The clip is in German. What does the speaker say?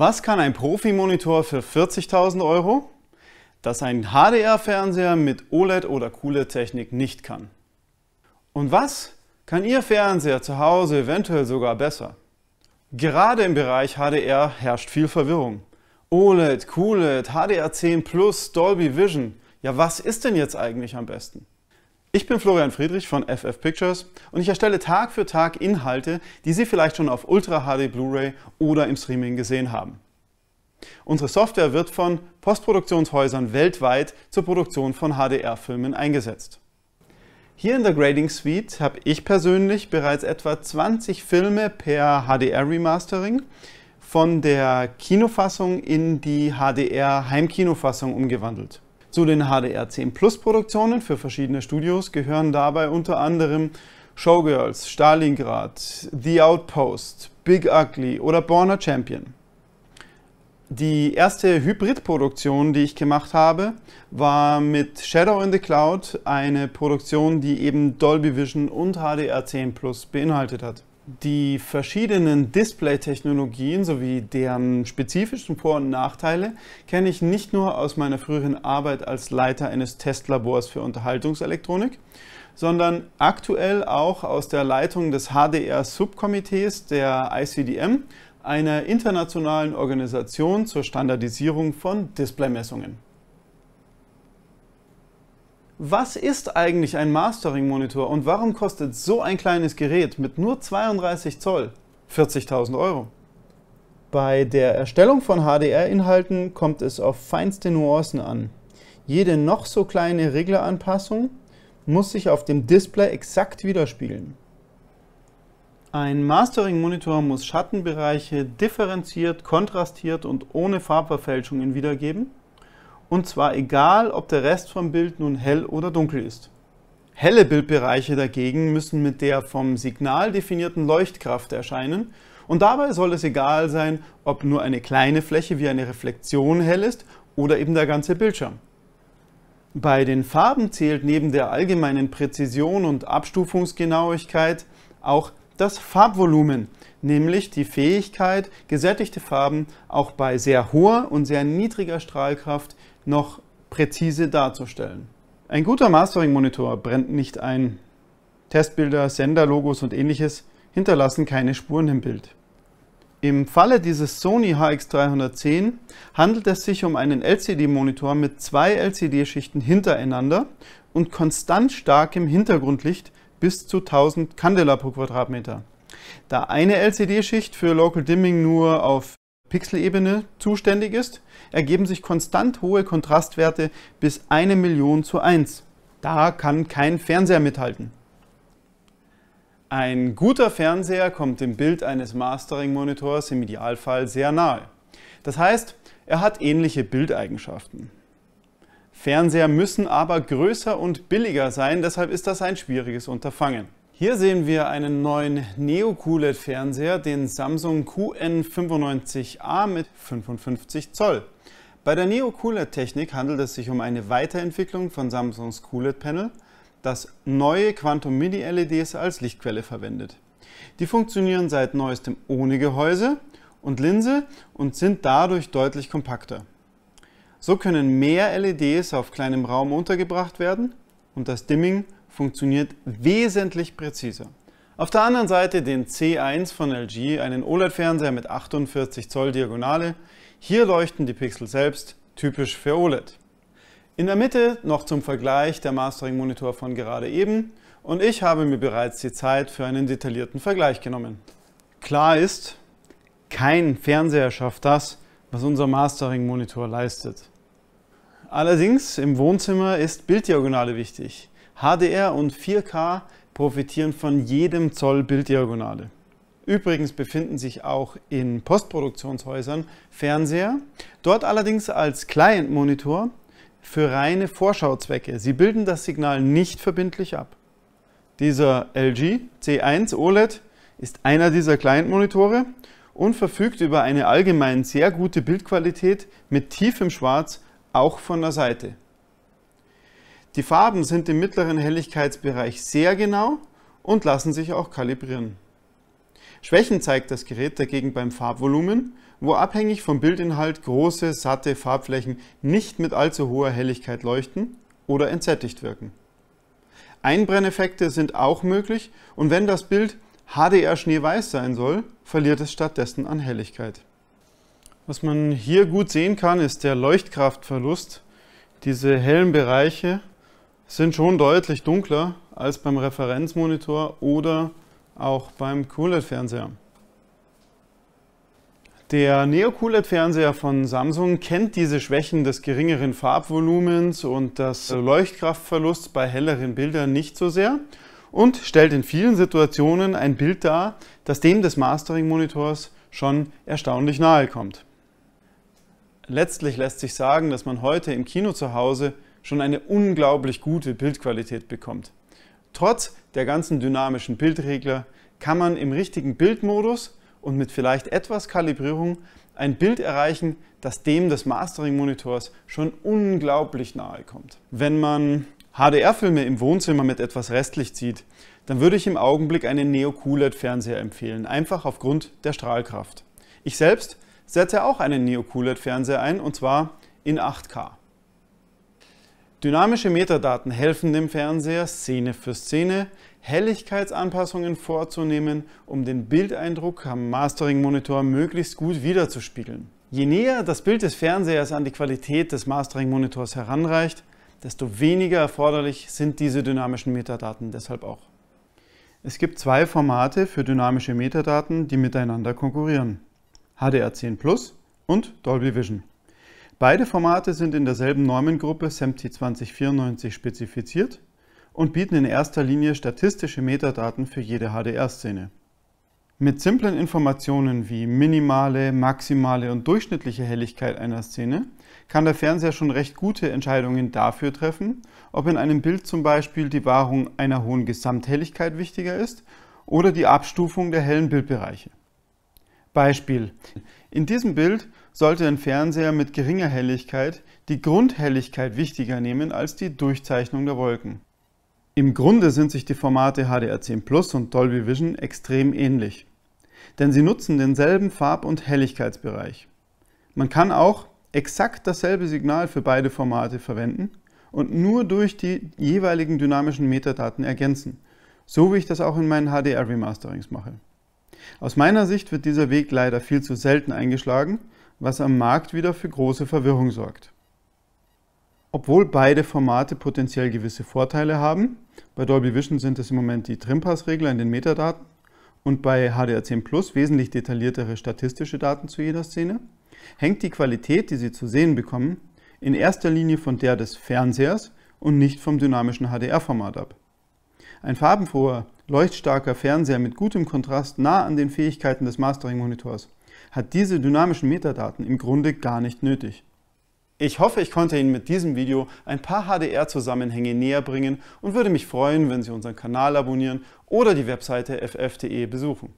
Was kann ein Profi-Monitor für 40.000 Euro, das ein HDR-Fernseher mit OLED oder QLED-Technik nicht kann? Und was kann Ihr Fernseher zu Hause eventuell sogar besser? Gerade im Bereich HDR herrscht viel Verwirrung. OLED, QLED, HDR10 Plus, Dolby Vision. Ja, was ist denn jetzt eigentlich am besten? Ich bin Florian Friedrich von FF Pictures und ich erstelle Tag für Tag Inhalte, die Sie vielleicht schon auf Ultra HD Blu-ray oder im Streaming gesehen haben. Unsere Software wird von Postproduktionshäusern weltweit zur Produktion von HDR-Filmen eingesetzt. Hier in der Grading Suite habe ich persönlich bereits etwa 20 Filme per HDR-Remastering von der Kinofassung in die HDR-Heimkinofassung umgewandelt. Zu den HDR10 Plus Produktionen für verschiedene Studios gehören dabei unter anderem Showgirls, Stalingrad, The Outpost, Big Ugly oder Borner Champion. Die erste Hybridproduktion, die ich gemacht habe, war mit Shadow in the Cloud eine Produktion, die eben Dolby Vision und HDR10 Plus beinhaltet hat die verschiedenen Display-Technologien sowie deren spezifischen Vor- und Nachteile kenne ich nicht nur aus meiner früheren Arbeit als Leiter eines Testlabors für Unterhaltungselektronik, sondern aktuell auch aus der Leitung des HDR-Subkomitees der ICDM, einer internationalen Organisation zur Standardisierung von Displaymessungen. Was ist eigentlich ein Mastering-Monitor und warum kostet so ein kleines Gerät mit nur 32 Zoll 40.000 Euro? Bei der Erstellung von HDR-Inhalten kommt es auf feinste Nuancen an. Jede noch so kleine Regleranpassung muss sich auf dem Display exakt widerspiegeln. Ein Mastering-Monitor muss Schattenbereiche differenziert, kontrastiert und ohne Farbverfälschungen wiedergeben und zwar egal, ob der Rest vom Bild nun hell oder dunkel ist. Helle Bildbereiche dagegen müssen mit der vom Signal definierten Leuchtkraft erscheinen und dabei soll es egal sein, ob nur eine kleine Fläche wie eine Reflexion hell ist oder eben der ganze Bildschirm. Bei den Farben zählt neben der allgemeinen Präzision und Abstufungsgenauigkeit auch das Farbvolumen, nämlich die Fähigkeit, gesättigte Farben auch bei sehr hoher und sehr niedriger Strahlkraft noch präzise darzustellen. Ein guter Mastering-Monitor brennt nicht ein. Testbilder, Senderlogos und ähnliches hinterlassen keine Spuren im Bild. Im Falle dieses Sony HX310 handelt es sich um einen LCD-Monitor mit zwei LCD-Schichten hintereinander und konstant starkem Hintergrundlicht bis zu 1000 Candela pro Quadratmeter. Da eine LCD-Schicht für Local Dimming nur auf Pixelebene zuständig ist, ergeben sich konstant hohe Kontrastwerte bis 1 Million zu 1. Da kann kein Fernseher mithalten. Ein guter Fernseher kommt dem Bild eines Mastering-Monitors im Idealfall sehr nahe. Das heißt, er hat ähnliche Bildeigenschaften. Fernseher müssen aber größer und billiger sein, deshalb ist das ein schwieriges Unterfangen. Hier sehen wir einen neuen Neo-QLED-Fernseher, den Samsung QN95A mit 55 Zoll. Bei der Neo-QLED-Technik handelt es sich um eine Weiterentwicklung von Samsungs QLED-Panel, das neue Quantum Mini-LEDs als Lichtquelle verwendet. Die funktionieren seit neuestem ohne Gehäuse und Linse und sind dadurch deutlich kompakter. So können mehr LEDs auf kleinem Raum untergebracht werden und das Dimming funktioniert wesentlich präziser. Auf der anderen Seite den C1 von LG, einen OLED-Fernseher mit 48 Zoll Diagonale. Hier leuchten die Pixel selbst, typisch für OLED. In der Mitte noch zum Vergleich der Mastering-Monitor von gerade eben und ich habe mir bereits die Zeit für einen detaillierten Vergleich genommen. Klar ist, kein Fernseher schafft das, was unser Mastering-Monitor leistet. Allerdings im Wohnzimmer ist Bilddiagonale wichtig. HDR und 4K profitieren von jedem Zoll Bilddiagonale. Übrigens befinden sich auch in Postproduktionshäusern Fernseher, dort allerdings als Client-Monitor für reine Vorschauzwecke. Sie bilden das Signal nicht verbindlich ab. Dieser LG C1 OLED ist einer dieser Client-Monitore und verfügt über eine allgemein sehr gute Bildqualität mit tiefem Schwarz auch von der Seite. Die Farben sind im mittleren Helligkeitsbereich sehr genau und lassen sich auch kalibrieren. Schwächen zeigt das Gerät dagegen beim Farbvolumen, wo abhängig vom Bildinhalt große, satte Farbflächen nicht mit allzu hoher Helligkeit leuchten oder entsättigt wirken. Einbrenneffekte sind auch möglich und wenn das Bild HDR schneeweiß sein soll, verliert es stattdessen an Helligkeit. Was man hier gut sehen kann, ist der Leuchtkraftverlust. Diese hellen Bereiche sind schon deutlich dunkler als beim Referenzmonitor oder auch beim QLED-Fernseher. Der Neo-QLED-Fernseher von Samsung kennt diese Schwächen des geringeren Farbvolumens und des Leuchtkraftverlusts bei helleren Bildern nicht so sehr und stellt in vielen Situationen ein Bild dar, das dem des Mastering-Monitors schon erstaunlich nahe kommt. Letztlich lässt sich sagen, dass man heute im Kino zu Hause schon eine unglaublich gute Bildqualität bekommt. Trotz der ganzen dynamischen Bildregler kann man im richtigen Bildmodus und mit vielleicht etwas Kalibrierung ein Bild erreichen, das dem des Mastering-Monitors schon unglaublich nahe kommt. Wenn man HDR-Filme im Wohnzimmer mit etwas Restlicht zieht, dann würde ich im Augenblick einen Neo-QLED-Fernseher empfehlen, einfach aufgrund der Strahlkraft. Ich selbst setze auch einen Neo-QLED-Fernseher ein, und zwar in 8K. Dynamische Metadaten helfen dem Fernseher, Szene für Szene Helligkeitsanpassungen vorzunehmen, um den Bildeindruck am Mastering-Monitor möglichst gut wiederzuspiegeln. Je näher das Bild des Fernsehers an die Qualität des Mastering-Monitors heranreicht, desto weniger erforderlich sind diese dynamischen Metadaten deshalb auch. Es gibt zwei Formate für dynamische Metadaten, die miteinander konkurrieren. HDR10 Plus und Dolby Vision. Beide Formate sind in derselben Normengruppe SEMTI 2094 spezifiziert und bieten in erster Linie statistische Metadaten für jede HDR-Szene. Mit simplen Informationen wie minimale, maximale und durchschnittliche Helligkeit einer Szene kann der Fernseher schon recht gute Entscheidungen dafür treffen, ob in einem Bild zum Beispiel die Wahrung einer hohen Gesamthelligkeit wichtiger ist oder die Abstufung der hellen Bildbereiche. Beispiel. In diesem Bild sollte ein Fernseher mit geringer Helligkeit die Grundhelligkeit wichtiger nehmen als die Durchzeichnung der Wolken. Im Grunde sind sich die Formate HDR10 Plus und Dolby Vision extrem ähnlich, denn sie nutzen denselben Farb- und Helligkeitsbereich. Man kann auch exakt dasselbe Signal für beide Formate verwenden und nur durch die jeweiligen dynamischen Metadaten ergänzen, so wie ich das auch in meinen HDR-Remasterings mache. Aus meiner Sicht wird dieser Weg leider viel zu selten eingeschlagen, was am Markt wieder für große Verwirrung sorgt. Obwohl beide Formate potenziell gewisse Vorteile haben, bei Dolby Vision sind es im Moment die Trimpass-Regler in den Metadaten und bei HDR10 Plus wesentlich detailliertere statistische Daten zu jeder Szene, hängt die Qualität, die Sie zu sehen bekommen, in erster Linie von der des Fernsehers und nicht vom dynamischen HDR-Format ab. Ein farbenfroher leuchtstarker Fernseher mit gutem Kontrast nah an den Fähigkeiten des Mastering-Monitors hat diese dynamischen Metadaten im Grunde gar nicht nötig. Ich hoffe, ich konnte Ihnen mit diesem Video ein paar HDR-Zusammenhänge näher bringen und würde mich freuen, wenn Sie unseren Kanal abonnieren oder die Webseite ff.de besuchen.